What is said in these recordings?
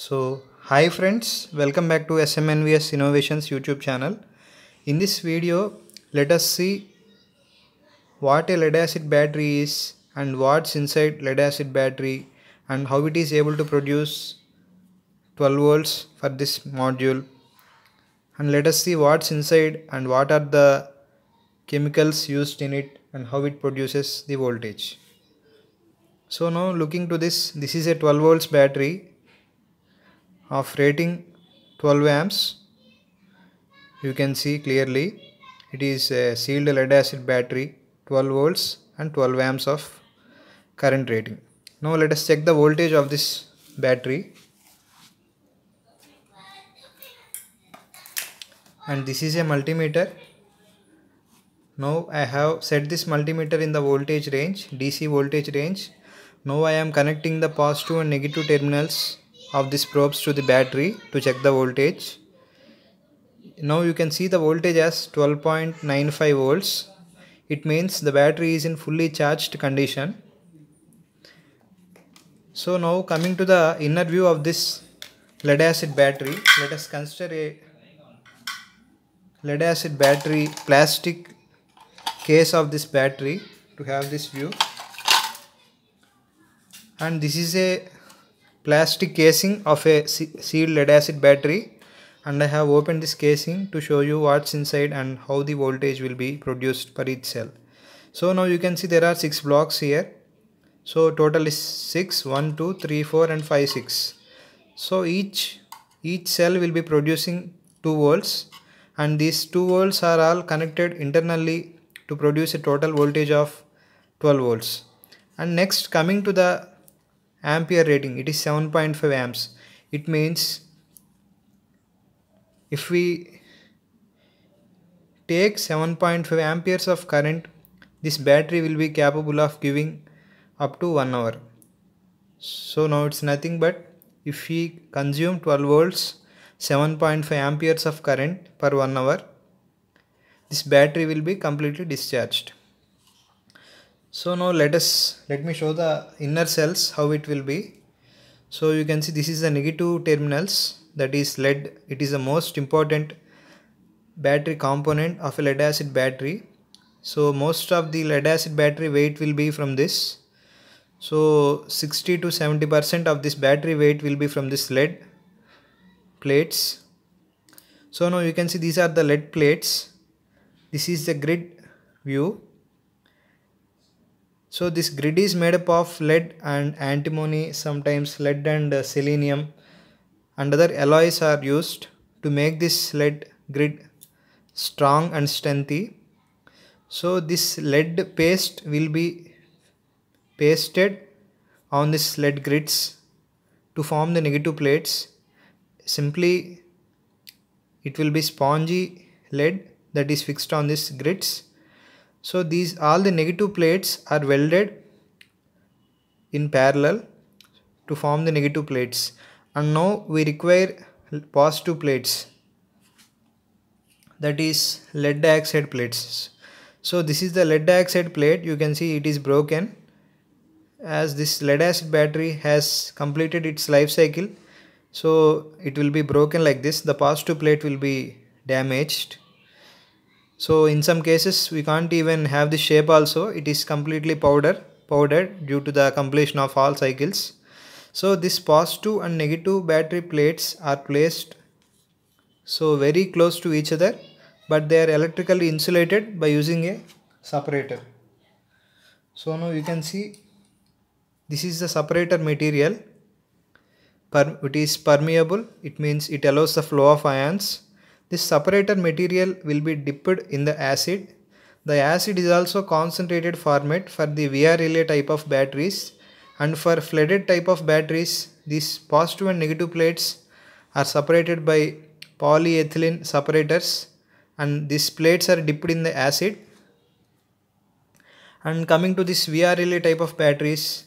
So hi friends, welcome back to SMNVS Innovations YouTube channel. In this video, let us see what a lead acid battery is and what's inside lead acid battery and how it is able to produce 12 volts for this module and let us see what's inside and what are the chemicals used in it and how it produces the voltage. So now looking to this, this is a 12 volts battery of rating 12 amps you can see clearly it is a sealed lead acid battery 12 volts and 12 amps of current rating now let us check the voltage of this battery and this is a multimeter now I have set this multimeter in the voltage range DC voltage range now I am connecting the positive and negative terminals of these probes to the battery to check the voltage. Now you can see the voltage as 12.95 volts. It means the battery is in fully charged condition. So now coming to the inner view of this lead acid battery, let us consider a lead acid battery plastic case of this battery to have this view and this is a plastic casing of a sealed lead acid battery and I have opened this casing to show you what's inside and how the voltage will be produced per each cell. So now you can see there are 6 blocks here. So total is 6, 1, 2, 3, 4 and 5, 6. So each, each cell will be producing 2 volts and these 2 volts are all connected internally to produce a total voltage of 12 volts. And next coming to the ampere rating it is 7.5 amps it means if we take 7.5 amperes of current this battery will be capable of giving up to 1 hour so now it's nothing but if we consume 12 volts 7.5 amperes of current per 1 hour this battery will be completely discharged so now let us let me show the inner cells how it will be so you can see this is the negative terminals that is lead it is the most important battery component of a lead acid battery so most of the lead acid battery weight will be from this so 60 to 70 percent of this battery weight will be from this lead plates so now you can see these are the lead plates this is the grid view so this grid is made up of lead and antimony, sometimes lead and selenium and other alloys are used to make this lead grid strong and strengthy. So this lead paste will be pasted on this lead grids to form the negative plates. Simply it will be spongy lead that is fixed on this grids so these all the negative plates are welded in parallel to form the negative plates and now we require positive plates that is lead dioxide plates so this is the lead dioxide plate you can see it is broken as this lead acid battery has completed its life cycle so it will be broken like this the positive plate will be damaged so in some cases we can't even have the shape also it is completely powder powdered due to the completion of all cycles so this positive and negative battery plates are placed so very close to each other but they are electrically insulated by using a separator so now you can see this is the separator material it is permeable it means it allows the flow of ions this separator material will be dipped in the acid. The acid is also concentrated format for the VR relay type of batteries and for flooded type of batteries these positive and negative plates are separated by polyethylene separators and these plates are dipped in the acid and coming to this VR relay type of batteries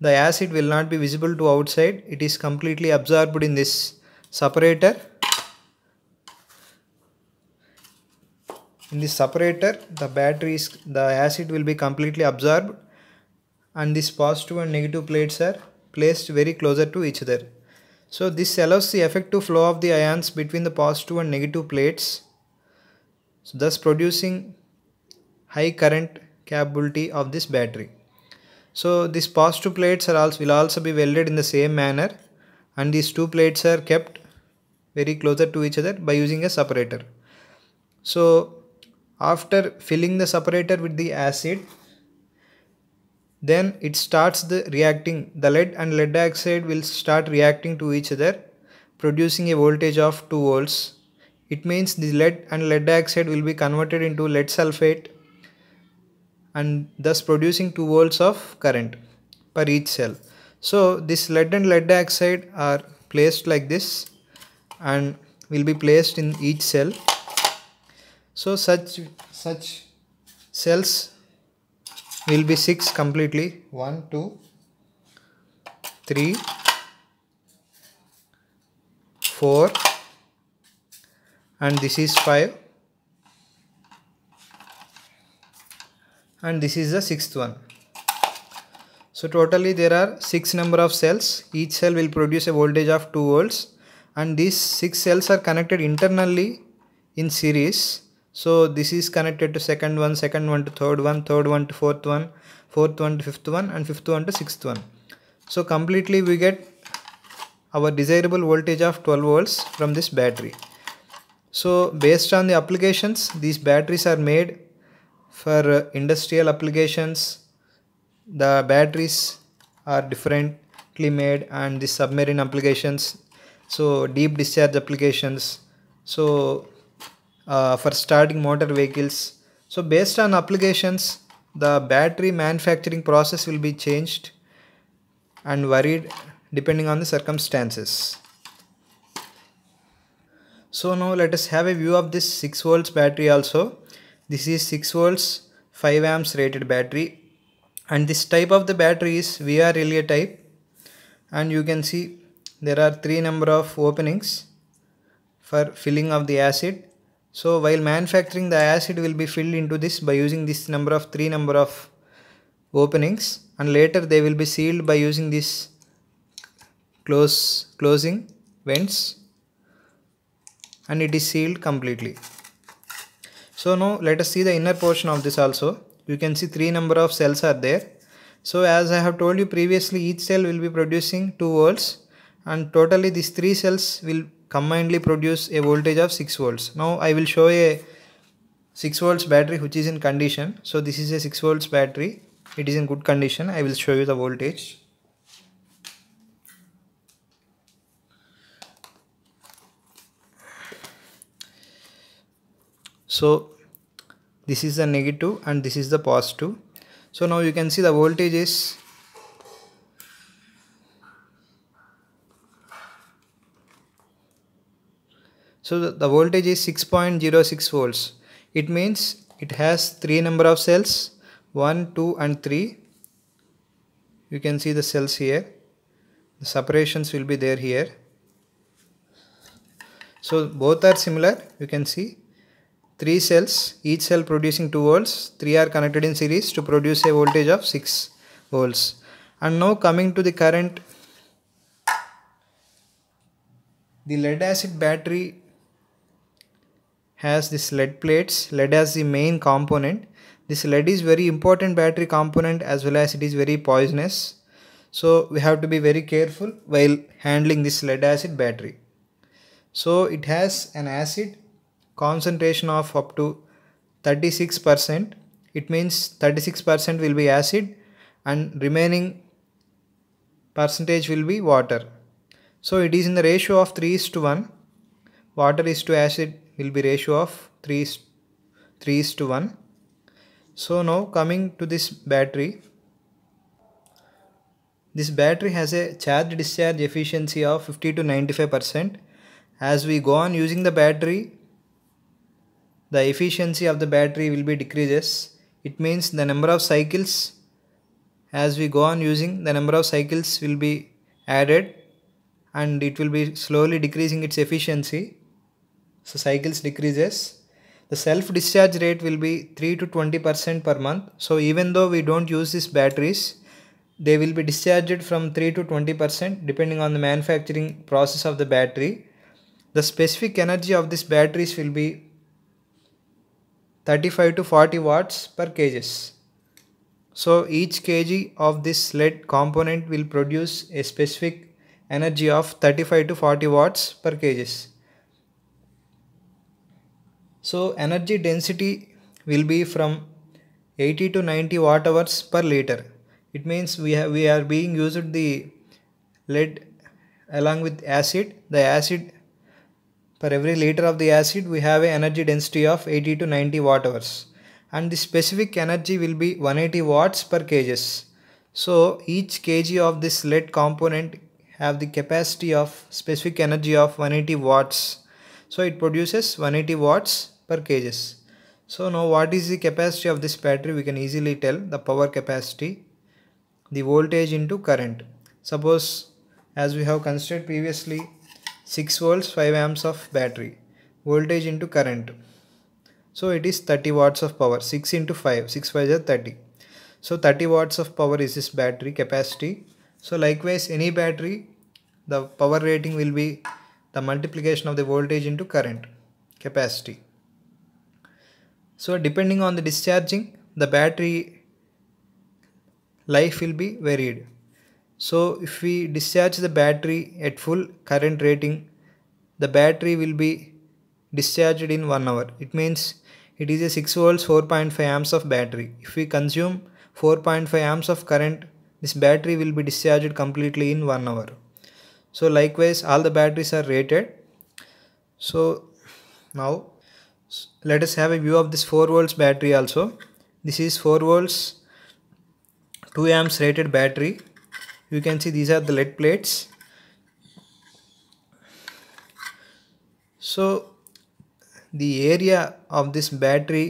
the acid will not be visible to outside it is completely absorbed in this separator in the separator the batteries the acid will be completely absorbed and this positive and negative plates are placed very closer to each other so this allows the effective flow of the ions between the positive and negative plates so thus producing high current capability of this battery so these positive plates are also will also be welded in the same manner and these two plates are kept very closer to each other by using a separator so after filling the separator with the acid, then it starts the reacting. The lead and lead dioxide will start reacting to each other producing a voltage of 2 volts. It means the lead and lead dioxide will be converted into lead sulfate and thus producing 2 volts of current per each cell. So this lead and lead dioxide are placed like this and will be placed in each cell so such such cells will be 6 completely 1 2 3 4 and this is 5 and this is the sixth one so totally there are 6 number of cells each cell will produce a voltage of 2 volts and these 6 cells are connected internally in series so this is connected to second one second one to third one third one to fourth one fourth one to fifth one and fifth one to sixth one so completely we get our desirable voltage of 12 volts from this battery so based on the applications these batteries are made for uh, industrial applications the batteries are differently made and the submarine applications so deep discharge applications so uh, for starting motor vehicles. So based on applications, the battery manufacturing process will be changed and varied depending on the circumstances. So now let us have a view of this 6 volts battery also. This is 6 volts 5 amps rated battery and this type of the battery is VR relay type and you can see there are three number of openings for filling of the acid so while manufacturing the acid will be filled into this by using this number of 3 number of openings and later they will be sealed by using this close closing vents and it is sealed completely. So now let us see the inner portion of this also. You can see 3 number of cells are there. So as I have told you previously each cell will be producing 2 volts and totally these 3 cells will combinedly produce a voltage of 6 volts. Now I will show a 6 volts battery which is in condition. So this is a 6 volts battery. It is in good condition. I will show you the voltage. So this is the negative and this is the positive. So now you can see the voltage is So the, the voltage is 6.06 volts. It means it has three number of cells 1, 2 and 3. You can see the cells here. The separations will be there here. So both are similar you can see. 3 cells each cell producing 2 volts. 3 are connected in series to produce a voltage of 6 volts. And now coming to the current the lead acid battery has this lead plates lead as the main component this lead is very important battery component as well as it is very poisonous so we have to be very careful while handling this lead acid battery so it has an acid concentration of up to 36% it means 36% will be acid and remaining percentage will be water so it is in the ratio of 3 is to 1 water is to acid will be ratio of 3 is, 3 is to 1. So now coming to this battery. This battery has a charge discharge efficiency of 50 to 95%. As we go on using the battery, the efficiency of the battery will be decreases. It means the number of cycles as we go on using the number of cycles will be added and it will be slowly decreasing its efficiency so cycles decreases the self discharge rate will be 3 to 20 percent per month so even though we don't use these batteries they will be discharged from 3 to 20 percent depending on the manufacturing process of the battery the specific energy of these batteries will be 35 to 40 watts per kgs so each kg of this lead component will produce a specific energy of 35 to 40 watts per kgs so energy density will be from 80 to 90 watt hours per liter. It means we have we are being used the lead along with acid. The acid for every liter of the acid we have a energy density of 80 to 90 watt hours and the specific energy will be 180 watts per kgs. So each kg of this lead component have the capacity of specific energy of 180 watts. So it produces 180 watts per kgs. So now what is the capacity of this battery we can easily tell the power capacity the voltage into current. Suppose as we have considered previously 6 volts 5 amps of battery voltage into current. So it is 30 watts of power 6 into 5 6 5 is 30. So 30 watts of power is this battery capacity. So likewise any battery the power rating will be the multiplication of the voltage into current capacity. So depending on the discharging, the battery life will be varied. So if we discharge the battery at full current rating, the battery will be discharged in 1 hour. It means it is a 6 volts 4.5 amps of battery. If we consume 4.5 amps of current, this battery will be discharged completely in 1 hour. So likewise all the batteries are rated. So now let us have a view of this 4 volts battery also this is 4 volts 2 amps rated battery you can see these are the lead plates so the area of this battery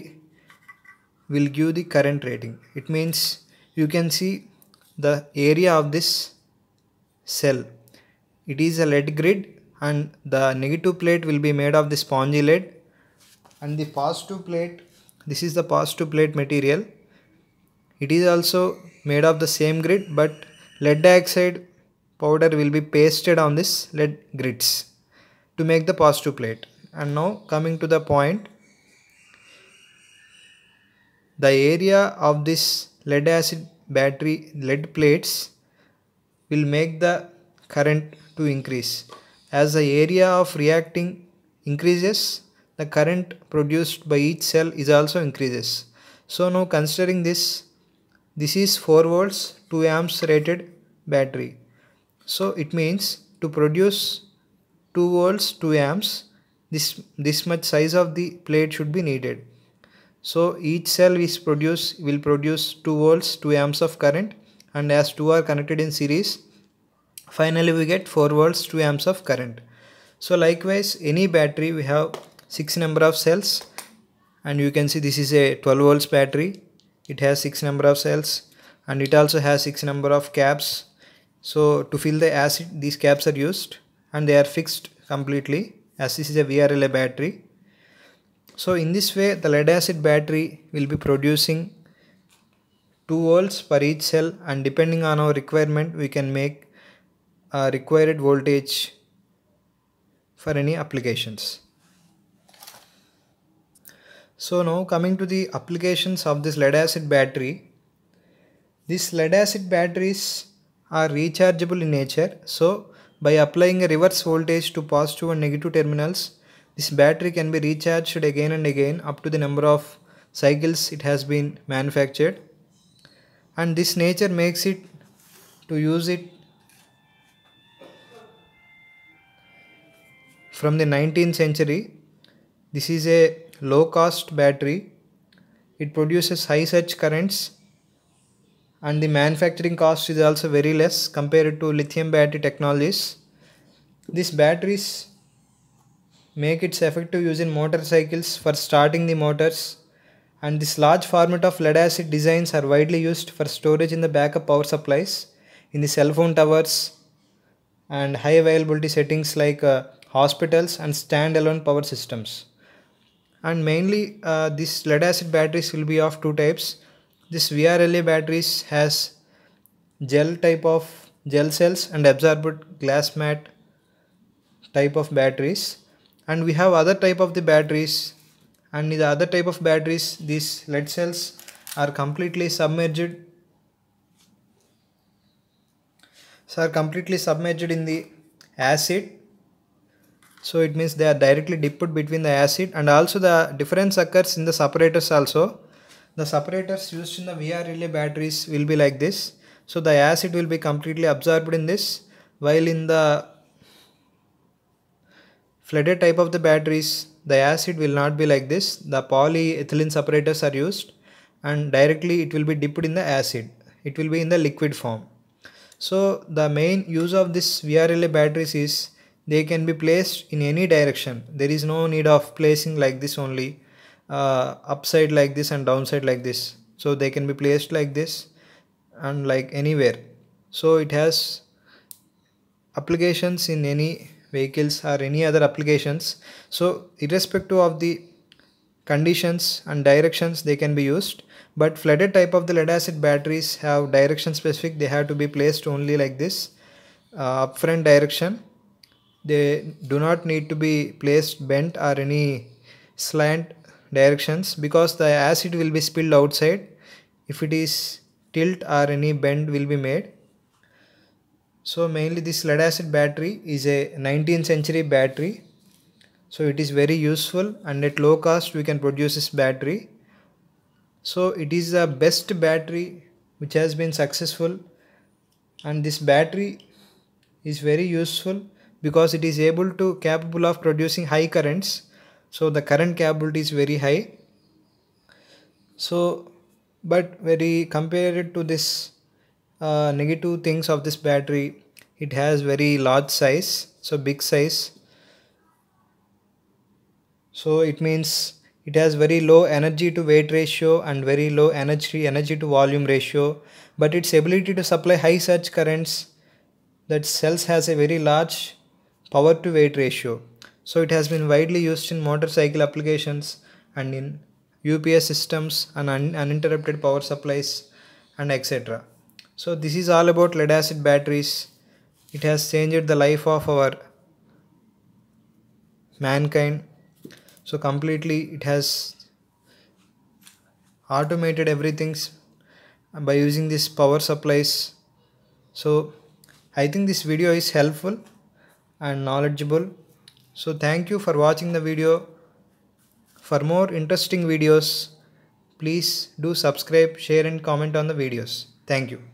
will give the current rating it means you can see the area of this cell it is a lead grid and the negative plate will be made of the spongy lead and the positive plate this is the positive plate material it is also made of the same grid, but lead dioxide powder will be pasted on this lead grids to make the positive plate and now coming to the point the area of this lead acid battery lead plates will make the current to increase as the area of reacting increases the current produced by each cell is also increases. So now considering this, this is 4 volts 2 amps rated battery. So it means to produce 2 volts 2 amps, this, this much size of the plate should be needed. So each cell is produce will produce 2 volts 2 amps of current and as 2 are connected in series, finally we get 4 volts 2 amps of current. So likewise any battery we have 6 number of cells and you can see this is a 12 volts battery it has 6 number of cells and it also has 6 number of caps so to fill the acid these caps are used and they are fixed completely as this is a VRLA battery so in this way the lead acid battery will be producing 2 volts per each cell and depending on our requirement we can make a required voltage for any applications. So now coming to the applications of this lead acid battery. These lead acid batteries are rechargeable in nature. So by applying a reverse voltage to positive and negative terminals, this battery can be recharged again and again up to the number of cycles it has been manufactured. And this nature makes it to use it from the 19th century. This is a low cost battery. It produces high surge currents and the manufacturing cost is also very less compared to lithium battery technologies. These batteries make it effective using motorcycles for starting the motors and this large format of lead acid designs are widely used for storage in the backup power supplies in the cell phone towers and high availability settings like uh, hospitals and standalone power systems and mainly uh, these lead acid batteries will be of two types this VRLA batteries has gel type of gel cells and absorbent glass mat type of batteries and we have other type of the batteries and in the other type of batteries these lead cells are completely submerged so are completely submerged in the acid so it means they are directly dipped between the acid and also the difference occurs in the separators also the separators used in the VR relay batteries will be like this so the acid will be completely absorbed in this while in the flooded type of the batteries the acid will not be like this the polyethylene separators are used and directly it will be dipped in the acid it will be in the liquid form so the main use of this VRLA batteries is they can be placed in any direction there is no need of placing like this only uh, upside like this and downside like this so they can be placed like this and like anywhere so it has applications in any vehicles or any other applications so irrespective of the conditions and directions they can be used but flooded type of the lead acid batteries have direction specific they have to be placed only like this uh, upfront direction they do not need to be placed bent or any slant directions because the acid will be spilled outside if it is tilt or any bend will be made so mainly this lead acid battery is a 19th century battery so it is very useful and at low cost we can produce this battery so it is the best battery which has been successful and this battery is very useful because it is able to capable of producing high currents so the current capability is very high so but very compared to this uh, negative things of this battery it has very large size so big size so it means it has very low energy to weight ratio and very low energy energy to volume ratio but its ability to supply high surge currents that cells has a very large power to weight ratio. So it has been widely used in motorcycle applications and in UPS systems and un uninterrupted power supplies and etc. So this is all about lead acid batteries. It has changed the life of our mankind. So completely it has automated everything by using these power supplies. So I think this video is helpful and knowledgeable. So thank you for watching the video. For more interesting videos, please do subscribe, share and comment on the videos. Thank you.